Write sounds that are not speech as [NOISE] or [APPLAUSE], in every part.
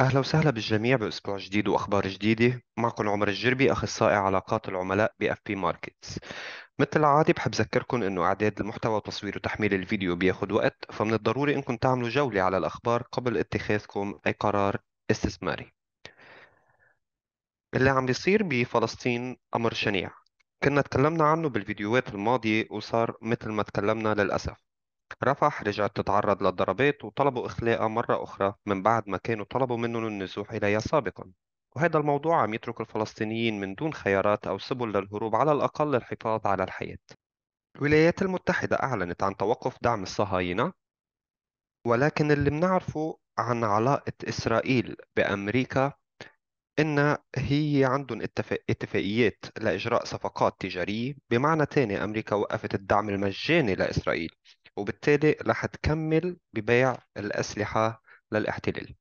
أهلا وسهلا بالجميع بأسبوع جديد وأخبار جديدة معكم عمر الجربي أخصائي علاقات العملاء بأف بي ماركتس مثل العادة بحب أذكركم إنه إعداد المحتوى وتصوير وتحميل الفيديو بياخد وقت فمن الضروري إنكم تعملوا جولة على الأخبار قبل اتخاذكم أي قرار استثماري اللي عم بيصير بفلسطين أمر شنيع كنا تكلمنا عنه بالفيديوهات الماضية وصار مثل ما تكلمنا للأسف رفح رجعت تتعرض للضربات وطلبوا إخلاءها مرة أخرى من بعد ما كانوا طلبوا منهم النزوح إليها سابقا وهذا الموضوع عم يترك الفلسطينيين من دون خيارات أو سبل للهروب على الأقل للحفاظ على الحياة الولايات المتحدة أعلنت عن توقف دعم الصهاينة ولكن اللي بنعرفه عن علاقة إسرائيل بأمريكا إن هي عندهم اتفاق اتفاقيات لإجراء صفقات تجارية بمعنى تاني أمريكا وقفت الدعم المجاني لإسرائيل وبالتالي رح تكمل ببيع الأسلحة للاحتلال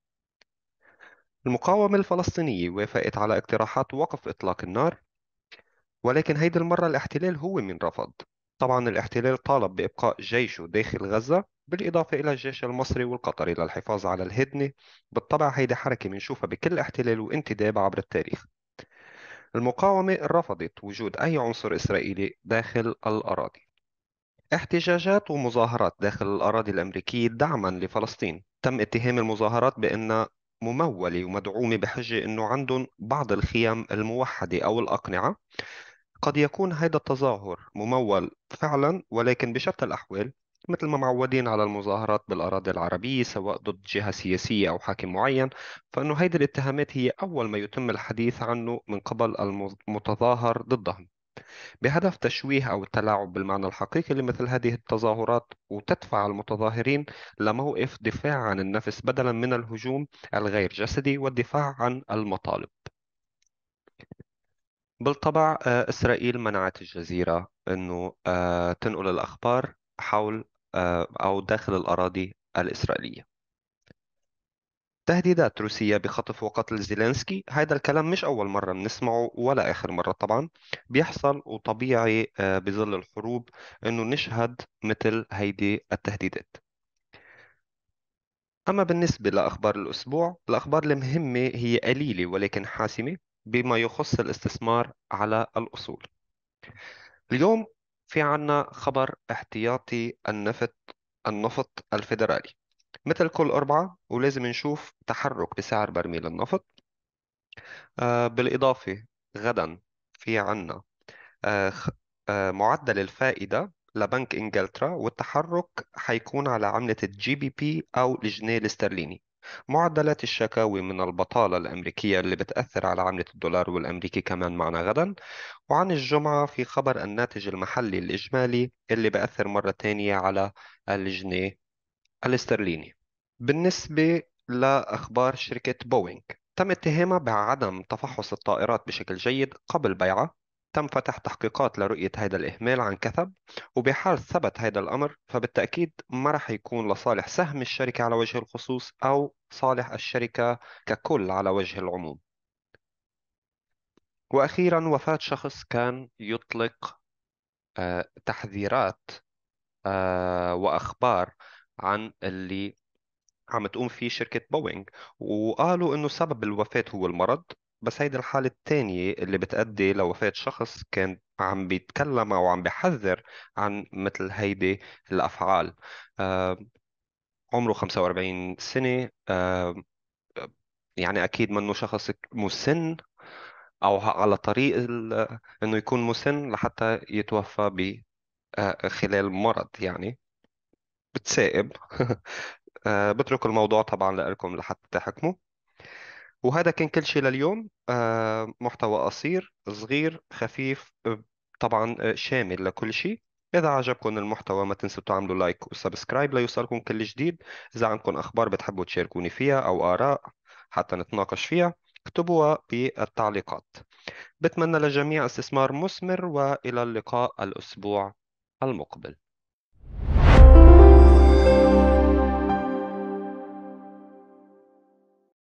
المقاومة الفلسطينية وافقت على اقتراحات وقف إطلاق النار ولكن هيدي المرة الاحتلال هو من رفض طبعا الاحتلال طالب بإبقاء جيشه داخل غزة بالإضافة إلى الجيش المصري والقطري للحفاظ على الهدنة بالطبع هيدي حركة بنشوفها بكل احتلال وانتداب عبر التاريخ المقاومة رفضت وجود أي عنصر إسرائيلي داخل الأراضي احتجاجات ومظاهرات داخل الأراضي الأمريكية دعما لفلسطين تم اتهام المظاهرات بأنها ممولة ومدعومة بحجة أنه عندهم بعض الخيام الموحدة أو الأقنعة قد يكون هذا التظاهر ممول فعلا ولكن بشتى الأحوال مثل ما معودين على المظاهرات بالأراضي العربية سواء ضد جهة سياسية أو حاكم معين فإنه هيدي الاتهامات هي أول ما يتم الحديث عنه من قبل المتظاهر ضدهم بهدف تشويه أو التلاعب بالمعنى الحقيقي لمثل هذه التظاهرات وتدفع المتظاهرين لموقف دفاع عن النفس بدلا من الهجوم الغير جسدي والدفاع عن المطالب بالطبع آه، إسرائيل منعت الجزيرة أنه آه، تنقل الأخبار حول آه، أو داخل الأراضي الإسرائيلية تهديدات روسية بخطف وقتل زيلينسكي هذا الكلام مش أول مرة بنسمعه ولا آخر مرة طبعا بيحصل وطبيعي آه، بظل الحروب أنه نشهد مثل هيدي التهديدات أما بالنسبة لأخبار الأسبوع الأخبار المهمة هي قليلة ولكن حاسمة بما يخص الاستثمار على الأصول اليوم في عنا خبر احتياطي النفط النفط الفيدرالي مثل كل أربعة ولازم نشوف تحرك بسعر برميل النفط آه، بالإضافة غدا في عنا آه، آه، معدل الفائدة لبنك إنجلترا والتحرك حيكون على عملة الجي بي بي أو الجنيه الاسترليني معدلات الشكاوي من البطالة الأمريكية اللي بتأثر على عملة الدولار والأمريكي كمان معنا غدا وعن الجمعة في خبر الناتج المحلي الإجمالي اللي بأثر مرة تانية على الجنيه الاسترليني بالنسبة لأخبار شركة بوينغ تم اتهامها بعدم تفحص الطائرات بشكل جيد قبل بيعها تم فتح تحقيقات لرؤية هذا الإهمال عن كثب وبحال ثبت هذا الأمر فبالتأكيد ما رح يكون لصالح سهم الشركة على وجه الخصوص أو صالح الشركة ككل على وجه العموم وأخيرا وفاة شخص كان يطلق آه، تحذيرات آه، وأخبار عن اللي عم تقوم فيه شركة بوينغ وقالوا انه سبب الوفاة هو المرض بس هيدي الحالة الثانية اللي بتأدي لوفاة شخص كان عم بيتكلم أو عم بيحذر عن مثل هيدي الأفعال آه عمره 45 سنة آه يعني أكيد منه شخص مسن أو على طريق إنه يكون مسن لحتى يتوفى ب آه، خلال مرض يعني بتسائب [LAUGHS] آه، بترك الموضوع طبعا لكم لحتى تحكموا وهذا كان كل شيء لليوم آه، محتوى قصير صغير خفيف آه، طبعا شامل لكل شيء إذا عجبكم المحتوى ما تنسوا تعملوا لايك وسبسكرايب ليوصلكم كل جديد إذا عندكم أخبار بتحبوا تشاركوني فيها أو آراء حتى نتناقش فيها اكتبوها بالتعليقات بتمنى للجميع استثمار مثمر وإلى اللقاء الأسبوع المقبل